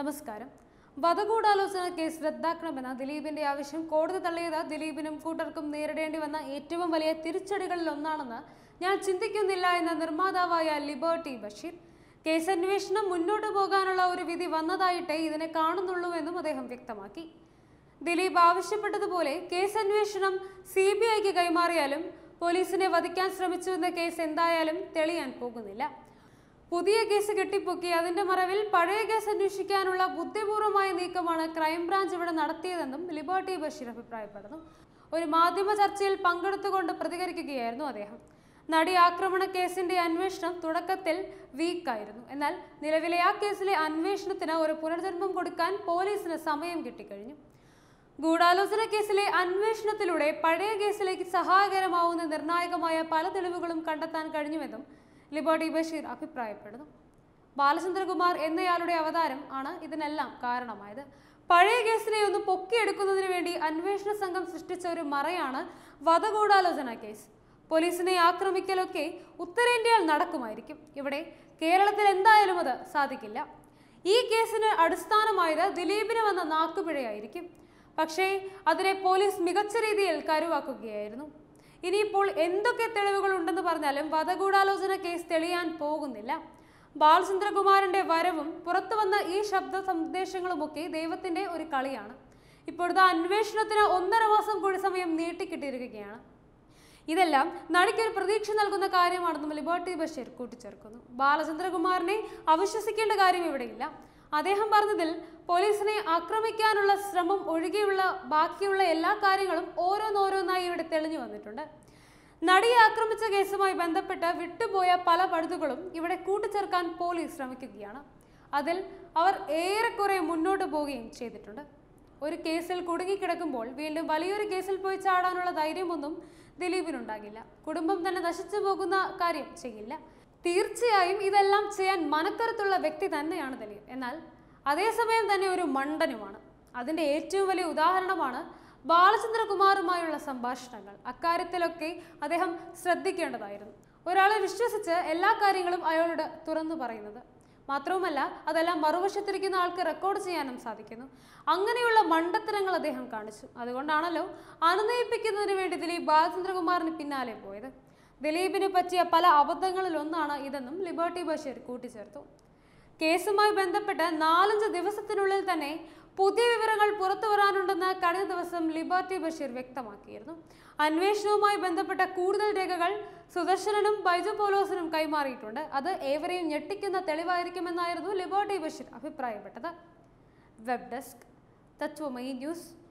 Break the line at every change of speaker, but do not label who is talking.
നമസ്കാരം വധഗൂഢാലോചന കേസ് റദ്ദാക്കണമെന്ന ദിലീപിന്റെ ആവശ്യം കോടതി തള്ളിയത് ദിലീപിനും കൂട്ടർക്കും നേരിടേണ്ടി വന്ന ഏറ്റവും വലിയ തിരിച്ചടികളിൽ ഒന്നാണെന്ന് ഞാൻ ചിന്തിക്കുന്നില്ല എന്ന നിർമ്മാതാവായ ലിബർട്ടി ബഷീർ കേസ് അന്വേഷണം മുന്നോട്ടു പോകാനുള്ള ഒരു വിധി വന്നതായിട്ടേ ഇതിനെ കാണുന്നുള്ളൂ എന്നും അദ്ദേഹം വ്യക്തമാക്കി ദിലീപ് ആവശ്യപ്പെട്ടതുപോലെ കേസ് അന്വേഷണം സി ബി ഐക്ക് കൈമാറിയാലും പോലീസിനെ വധിക്കാൻ ശ്രമിച്ചുവെന്ന കേസ് എന്തായാലും തെളിയാൻ പോകുന്നില്ല പുതിയ കേസ് കെട്ടിപ്പൊക്കി അതിന്റെ മറവിൽ പഴയ കേസ് അന്വേഷിക്കാനുള്ള ബുദ്ധിപൂർവമായ നീക്കമാണ് ക്രൈംബ്രാഞ്ച് ഇവിടെ നടത്തിയതെന്നും ലിബർട്ടി ബഷീർ അഭിപ്രായപ്പെടുന്നു ഒരു മാധ്യമ ചർച്ചയിൽ പങ്കെടുത്തുകൊണ്ട് പ്രതികരിക്കുകയായിരുന്നു അദ്ദേഹം നടി ആക്രമണ കേസിന്റെ അന്വേഷണം തുടക്കത്തിൽ വീക്കായിരുന്നു എന്നാൽ നിലവിലെ ആ കേസിലെ അന്വേഷണത്തിന് ഒരു പുനർജന്മം കൊടുക്കാൻ പോലീസിന് സമയം കിട്ടിക്കഴിഞ്ഞു ഗൂഢാലോചന കേസിലെ അന്വേഷണത്തിലൂടെ പഴയ കേസിലേക്ക് സഹായകരമാവുന്ന നിർണായകമായ പല തെളിവുകളും കണ്ടെത്താൻ കഴിഞ്ഞുവെന്നും ലിബർട്ടി ബഷീർ അഭിപ്രായപ്പെടുന്നു ബാലചന്ദ്രകുമാർ എന്നയാളുടെ അവതാരം ആണ് ഇതിനെല്ലാം കാരണമായത്
പഴയ കേസിനെ
ഒന്ന് പൊക്കിയെടുക്കുന്നതിന് വേണ്ടി അന്വേഷണ സംഘം സൃഷ്ടിച്ച ഒരു മറയാണ് വധഗൂഢാലോചന കേസ് പോലീസിനെ ആക്രമിക്കലൊക്കെ ഉത്തരേന്ത്യയിൽ നടക്കുമായിരിക്കും ഇവിടെ കേരളത്തിൽ എന്തായാലും അത് സാധിക്കില്ല ഈ കേസിന് അടിസ്ഥാനമായത് ദിലീപിന് വന്ന നാക്കുപിഴയായിരിക്കും പക്ഷേ അതിനെ പോലീസ് മികച്ച രീതിയിൽ കരുവാക്കുകയായിരുന്നു ഇനിയിപ്പോൾ എന്തൊക്കെ തെളിവുകൾ ഉണ്ടെന്ന് പറഞ്ഞാലും വധഗൂഢാലോചന കേസ് തെളിയാൻ പോകുന്നില്ല ബാലചന്ദ്രകുമാറിന്റെ വരവും പുറത്തു വന്ന ഈ ശബ്ദ സന്ദേശങ്ങളുമൊക്കെ ദൈവത്തിന്റെ ഒരു കളിയാണ് ഇപ്പോഴത്തെ അന്വേഷണത്തിന് ഒന്നര മാസം കൂടി സമയം നീട്ടിക്കിട്ടിരിക്കുകയാണ് ഇതെല്ലാം നടിക്ക് ഒരു പ്രതീക്ഷ നൽകുന്ന കാര്യമാണെന്നും ലിബോർട്ടി ബഷീർ കൂട്ടിച്ചേർക്കുന്നു ബാലചന്ദ്രകുമാറിനെ അവിശ്വസിക്കേണ്ട കാര്യം ഇവിടെയില്ല അദ്ദേഹം പറഞ്ഞതിൽ പോലീസിനെ ആക്രമിക്കാനുള്ള ശ്രമം ഒഴികെയുള്ള ബാക്കിയുള്ള എല്ലാ കാര്യങ്ങളും ഓരോന്നോരോന്നായി ഇവിടെ തെളിഞ്ഞു വന്നിട്ടുണ്ട് നടിയെ ആക്രമിച്ച കേസുമായി ബന്ധപ്പെട്ട് വിട്ടുപോയ പല പഴുതുകളും ഇവിടെ കൂട്ടിച്ചേർക്കാൻ പോലീസ് ശ്രമിക്കുകയാണ് അതിൽ അവർ ഏറെക്കുറെ മുന്നോട്ട് പോവുകയും ചെയ്തിട്ടുണ്ട് ഒരു കേസിൽ കുടുങ്ങിക്കിടക്കുമ്പോൾ വീണ്ടും വലിയൊരു കേസിൽ പോയി ചാടാനുള്ള ധൈര്യമൊന്നും ദിലീപിനുണ്ടാകില്ല കുടുംബം തന്നെ നശിച്ചു പോകുന്ന കാര്യം ചെയ്യില്ല തീർച്ചയായും ഇതെല്ലാം ചെയ്യാൻ മനക്കരുത്തുള്ള വ്യക്തി തന്നെയാണ് ദലീൽ എന്നാൽ അതേസമയം തന്നെ ഒരു മണ്ടനുമാണ് അതിൻ്റെ ഏറ്റവും വലിയ ഉദാഹരണമാണ് ബാലചന്ദ്രകുമാറുമായുള്ള സംഭാഷണങ്ങൾ അക്കാര്യത്തിലൊക്കെ അദ്ദേഹം ശ്രദ്ധിക്കേണ്ടതായിരുന്നു ഒരാളെ വിശ്വസിച്ച് എല്ലാ കാര്യങ്ങളും അയാളോട് തുറന്നു പറയുന്നത് മാത്രവുമല്ല അതെല്ലാം മറുവശത്തിരിക്കുന്ന ആൾക്ക് റെക്കോർഡ് ചെയ്യാനും സാധിക്കുന്നു അങ്ങനെയുള്ള മണ്ടത്തരങ്ങൾ അദ്ദേഹം കാണിച്ചു അതുകൊണ്ടാണല്ലോ അനുനയിപ്പിക്കുന്നതിന് വേണ്ടി ദിലീപ് ബാലചന്ദ്രകുമാറിന് പിന്നാലെ പോയത് ദിലീപിന് പറ്റിയ പല അബദ്ധങ്ങളിലൊന്നാണ് ഇതെന്നും ലിബർട്ടി ബഷീർ കൂട്ടിച്ചേർത്തു കേസുമായി ബന്ധപ്പെട്ട് നാലഞ്ച് ദിവസത്തിനുള്ളിൽ തന്നെ പുതിയ വിവരങ്ങൾ പുറത്തു വരാനുണ്ടെന്ന് കഴിഞ്ഞ ദിവസം ലിബർട്ടി ബഷീർ വ്യക്തമാക്കിയിരുന്നു അന്വേഷണവുമായി ബന്ധപ്പെട്ട കൂടുതൽ രേഖകൾ സുദർശനനും ബൈജു പോലോസിനും കൈമാറിയിട്ടുണ്ട് അത് ഏവരെയും ഞെട്ടിക്കുന്ന തെളിവായിരിക്കുമെന്നായിരുന്നു ലിബർട്ടി ബഷീർ അഭിപ്രായപ്പെട്ടത് വെബ് ഡെസ്ക് തത്വമയി ന്യൂസ്